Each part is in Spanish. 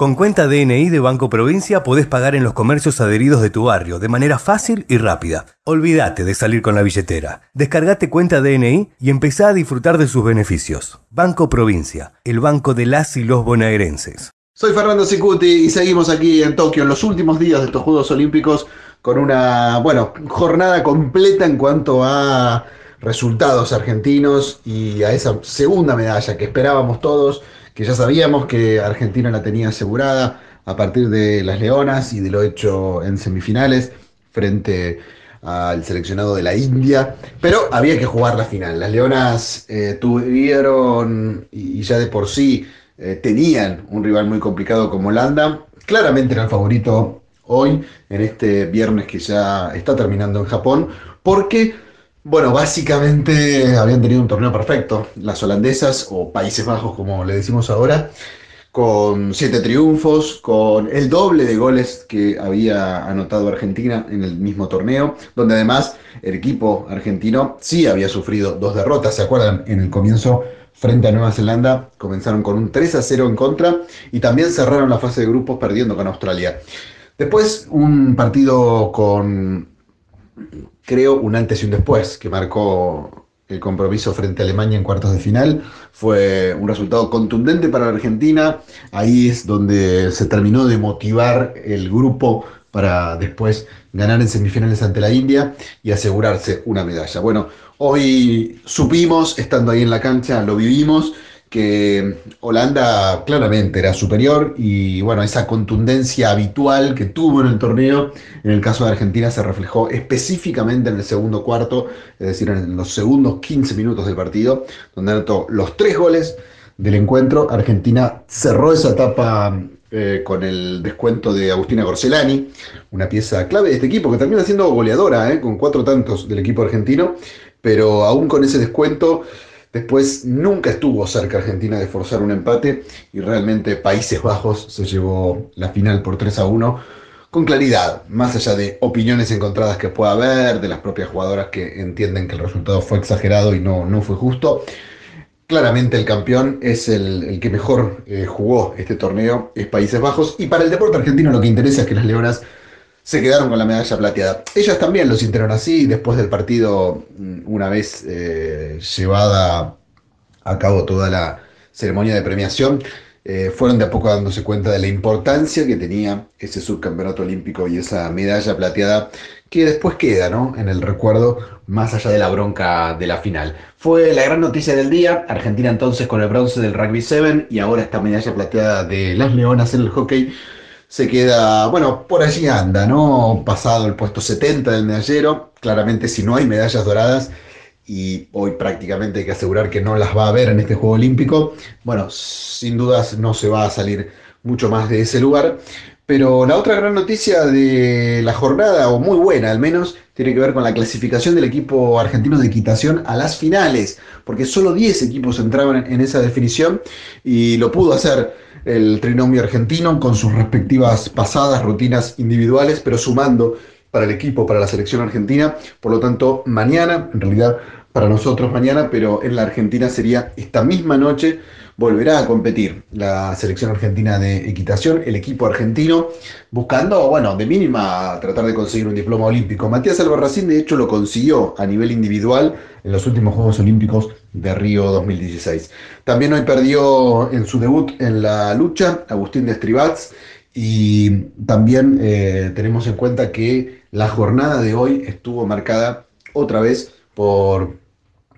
Con cuenta DNI de Banco Provincia podés pagar en los comercios adheridos de tu barrio de manera fácil y rápida. Olvídate de salir con la billetera. Descargate cuenta DNI y empezá a disfrutar de sus beneficios. Banco Provincia, el banco de las y los bonaerenses. Soy Fernando Sicuti y seguimos aquí en Tokio en los últimos días de estos Juegos Olímpicos con una, bueno, jornada completa en cuanto a resultados argentinos y a esa segunda medalla que esperábamos todos que ya sabíamos que Argentina la tenía asegurada a partir de las Leonas y de lo hecho en semifinales frente al seleccionado de la India, pero había que jugar la final. Las Leonas eh, tuvieron y ya de por sí eh, tenían un rival muy complicado como Holanda, claramente era el favorito hoy, en este viernes que ya está terminando en Japón, porque bueno, básicamente habían tenido un torneo perfecto. Las holandesas, o Países Bajos como le decimos ahora, con siete triunfos, con el doble de goles que había anotado Argentina en el mismo torneo, donde además el equipo argentino sí había sufrido dos derrotas, ¿se acuerdan? En el comienzo frente a Nueva Zelanda comenzaron con un 3 a 0 en contra y también cerraron la fase de grupos perdiendo con Australia. Después un partido con creo, un antes y un después, que marcó el compromiso frente a Alemania en cuartos de final. Fue un resultado contundente para la Argentina. Ahí es donde se terminó de motivar el grupo para después ganar en semifinales ante la India y asegurarse una medalla. Bueno, hoy supimos, estando ahí en la cancha, lo vivimos que Holanda claramente era superior y bueno, esa contundencia habitual que tuvo en el torneo, en el caso de Argentina se reflejó específicamente en el segundo cuarto, es decir, en los segundos 15 minutos del partido, donde anotó los tres goles del encuentro. Argentina cerró esa etapa eh, con el descuento de Agustina Gorcelani, una pieza clave de este equipo que termina siendo goleadora, eh, con cuatro tantos del equipo argentino, pero aún con ese descuento Después nunca estuvo cerca Argentina de forzar un empate y realmente Países Bajos se llevó la final por 3 a 1 con claridad, más allá de opiniones encontradas que pueda haber, de las propias jugadoras que entienden que el resultado fue exagerado y no, no fue justo. Claramente el campeón es el, que mejor eh, jugó este torneo, es Países Bajos, y para el deporte argentino lo que interesa es que las Leonas se quedaron con la medalla plateada. Ellas también lo sintieron así, después del partido, mm, una vez eh, llevada a cabo toda la ceremonia de premiación, eh, fueron de a poco dándose cuenta de la importancia que tenía ese subcampeonato olímpico y esa medalla plateada que después queda ¿no? en el recuerdo más allá de la bronca de la final. Fue la gran noticia del día, Argentina entonces con el bronce del rugby 7 y ahora esta medalla plateada de las leonas en el hockey se queda, bueno, por allí anda, ¿no? Pasado el puesto 70 del medallero, claramente si no hay medallas doradas, y hoy prácticamente hay que asegurar que no las va a haber en este Juego Olímpico, bueno, sin dudas no se va a salir mucho más de ese lugar, pero la otra gran noticia de la jornada, o muy buena al menos, tiene que ver con la clasificación del equipo argentino de equitación a las finales, porque solo 10 equipos entraban en esa definición y lo pudo hacer el trinomio argentino con sus respectivas pasadas, rutinas individuales, pero sumando para el equipo, para la selección argentina. Por lo tanto, mañana, en realidad para nosotros mañana, pero en la Argentina sería esta misma noche, volverá a competir la selección argentina de equitación, el equipo argentino, buscando, bueno, de mínima tratar de conseguir un diploma olímpico. Matías Albarracín, de hecho, lo consiguió a nivel individual en los últimos Juegos Olímpicos de Río 2016. También hoy perdió en su debut en la lucha Agustín de Estribats y también eh, tenemos en cuenta que la jornada de hoy estuvo marcada otra vez por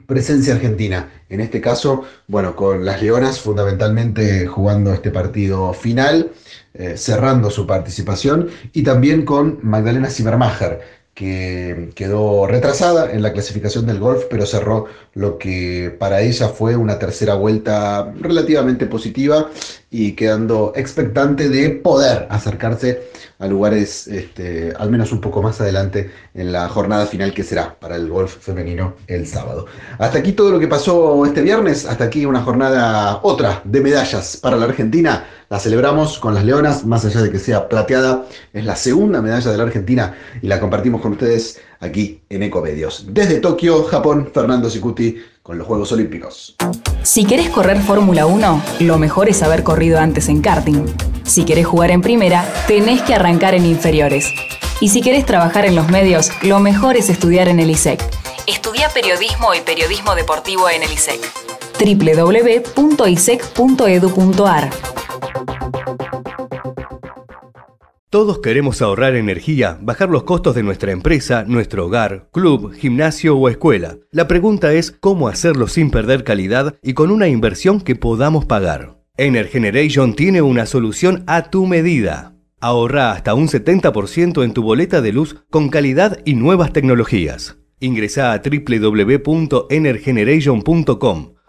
presencia argentina. En este caso, bueno, con las Leonas fundamentalmente jugando este partido final, eh, cerrando su participación, y también con Magdalena Zimmermacher, que quedó retrasada en la clasificación del golf, pero cerró lo que para ella fue una tercera vuelta relativamente positiva, y quedando expectante de poder acercarse a lugares este, al menos un poco más adelante en la jornada final que será para el golf femenino el sábado. Hasta aquí todo lo que pasó este viernes, hasta aquí una jornada otra de medallas para la Argentina. La celebramos con las Leonas, más allá de que sea plateada, es la segunda medalla de la Argentina y la compartimos con ustedes aquí en Ecomedios. Desde Tokio, Japón, Fernando Sicuti con los Juegos Olímpicos. Si querés correr Fórmula 1, lo mejor es haber corrido antes en karting. Si querés jugar en primera, tenés que arrancar en inferiores. Y si querés trabajar en los medios, lo mejor es estudiar en el ISEC. Estudia periodismo y periodismo deportivo en el ISEC. www.isec.edu.ar Todos queremos ahorrar energía, bajar los costos de nuestra empresa, nuestro hogar, club, gimnasio o escuela. La pregunta es cómo hacerlo sin perder calidad y con una inversión que podamos pagar. Energeneration tiene una solución a tu medida. Ahorra hasta un 70% en tu boleta de luz con calidad y nuevas tecnologías. Ingresa a www.energeneration.com